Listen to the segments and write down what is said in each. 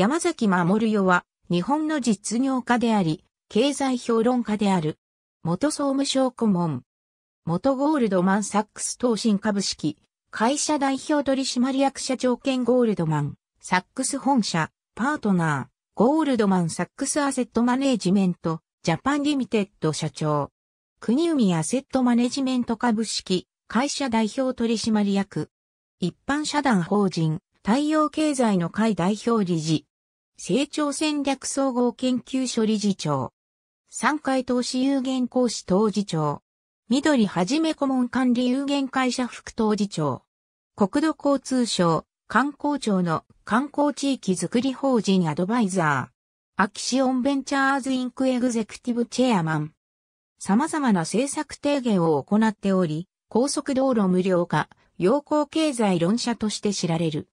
山崎守世は、日本の実業家であり、経済評論家である。元総務省顧問。元ゴールドマンサックス投信株式。会社代表取締役社長兼ゴールドマン、サックス本社、パートナー、ゴールドマンサックスアセットマネージメント、ジャパンリミテッド社長。国海アセットマネジメント株式、会社代表取締役。一般社団法人、太陽経済の会代表理事、成長戦略総合研究所理事長、三回投資有限講師当事長、緑はじめ顧問管理有限会社副当事長、国土交通省、観光庁の観光地域づくり法人アドバイザー、アキシオンベンチャーズインクエグゼクティブチェアマン。様々な政策提言を行っており、高速道路無料化、陽光経済論者として知られる。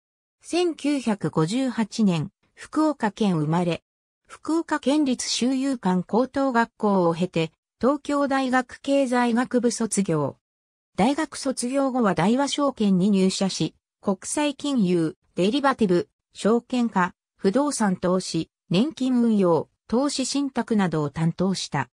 1958年、福岡県生まれ、福岡県立周遊館高等学校を経て、東京大学経済学部卒業。大学卒業後は大和証券に入社し、国際金融、デリバティブ、証券化、不動産投資、年金運用、投資信託などを担当した。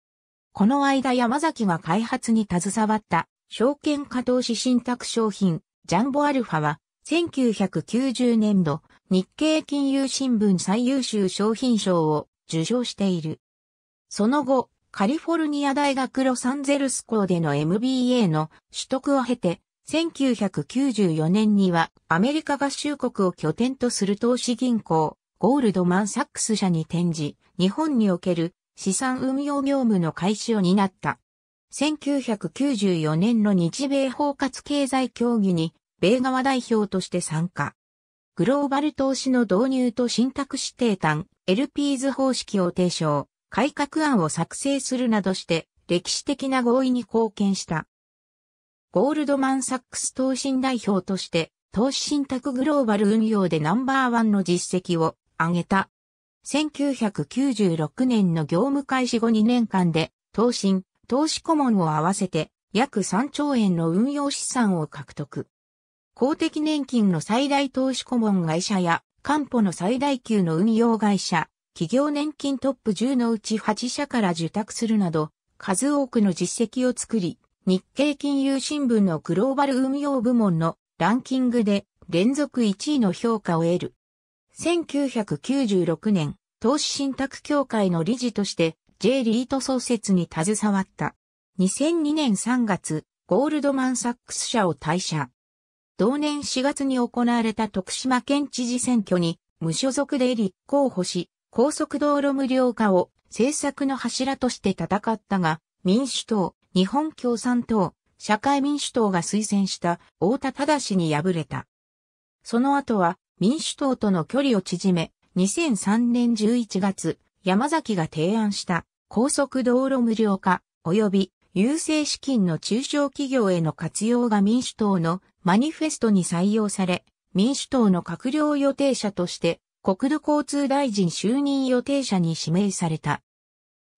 この間山崎が開発に携わった証券化投資信託商品ジャンボアルファは1990年度、日経金融新聞最優秀商品賞を受賞している。その後、カリフォルニア大学ロサンゼルス校での MBA の取得を経て、1994年にはアメリカ合衆国を拠点とする投資銀行、ゴールドマンサックス社に転じ、日本における資産運用業務の開始を担った。1994年の日米包括経済協議に米側代表として参加。グローバル投資の導入と信託指定端、LPs 方式を提唱、改革案を作成するなどして、歴史的な合意に貢献した。ゴールドマン・サックス投信代表として、投資信託グローバル運用でナンバーワンの実績を上げた。1996年の業務開始後2年間で、投信、投資顧問を合わせて約3兆円の運用資産を獲得。公的年金の最大投資顧問会社や、官保の最大級の運用会社、企業年金トップ10のうち8社から受託するなど、数多くの実績を作り、日経金融新聞のグローバル運用部門のランキングで連続1位の評価を得る。1996年、投資信託協会の理事として J リート創設に携わった。2002年3月、ゴールドマンサックス社を退社。同年4月に行われた徳島県知事選挙に無所属で立候補し、高速道路無料化を政策の柱として戦ったが、民主党、日本共産党、社会民主党が推薦した大田忠に敗れた。その後は民主党との距離を縮め、2003年11月、山崎が提案した高速道路無料化及び郵政資金の中小企業への活用が民主党のマニフェストに採用され、民主党の閣僚予定者として国土交通大臣就任予定者に指名された。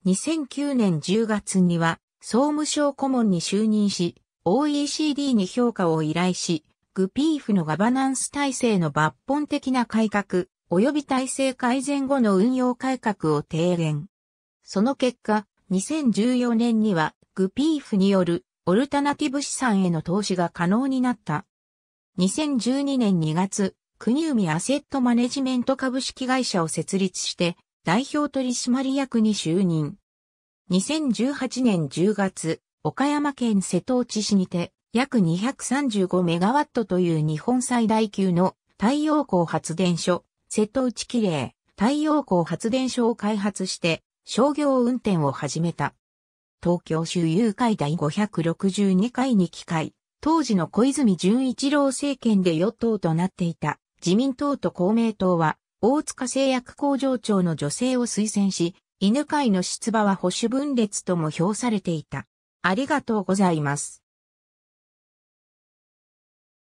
2009年10月には総務省顧問に就任し、OECD に評価を依頼し、グピーフのガバナンス体制の抜本的な改革、及び体制改善後の運用改革を提言。その結果、2014年にはグピーフによるオルタナティブ資産への投資が可能になった。2012年2月、国海アセットマネジメント株式会社を設立して、代表取締役に就任。2018年10月、岡山県瀬戸内市にて、約235メガワットという日本最大級の太陽光発電所、瀬戸内綺麗太陽光発電所を開発して商業運転を始めた。東京州友会第562回に機会、当時の小泉純一郎政権で与党となっていた自民党と公明党は、大塚製薬工場長の女性を推薦し、犬会の出馬は保守分裂とも評されていた。ありがとうございます。